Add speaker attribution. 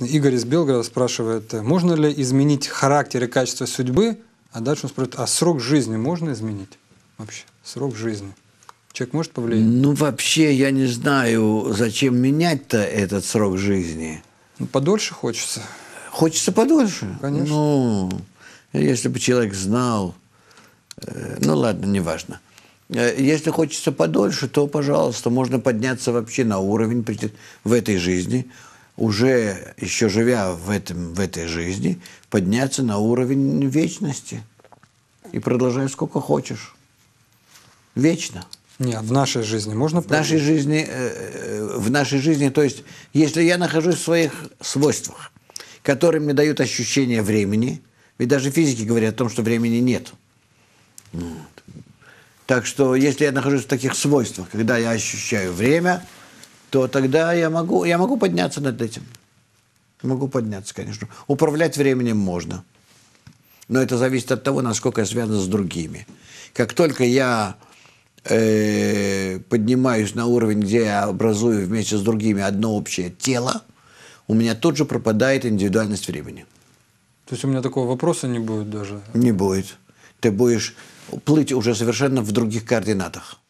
Speaker 1: Игорь из Белгорода спрашивает, можно ли изменить характер и качество судьбы? А дальше он спрашивает, а срок жизни можно изменить вообще? Срок жизни.
Speaker 2: Человек может повлиять? Ну, вообще, я не знаю, зачем менять-то этот срок жизни. Ну, подольше хочется. Хочется подольше? Конечно. Ну, если бы человек знал. Э, ну, ладно, неважно. Э, если хочется подольше, то, пожалуйста, можно подняться вообще на уровень в этой жизни – уже еще живя в, этом, в этой жизни, подняться на уровень вечности и продолжай сколько хочешь. Вечно. Нет, в нашей жизни можно в нашей жизни, э, э, в нашей жизни, то есть, если я нахожусь в своих свойствах, которые мне дают ощущение времени, ведь даже физики говорят о том, что времени нет. Вот. Так что, если я нахожусь в таких свойствах, когда я ощущаю время – то тогда я могу, я могу подняться над этим. Могу подняться, конечно. Управлять временем можно. Но это зависит от того, насколько я связан с другими. Как только я э, поднимаюсь на уровень, где я образую вместе с другими одно общее тело, у меня тут же пропадает индивидуальность времени.
Speaker 1: То есть у меня такого вопроса не будет даже?
Speaker 2: Не будет. Ты будешь плыть уже совершенно в других координатах.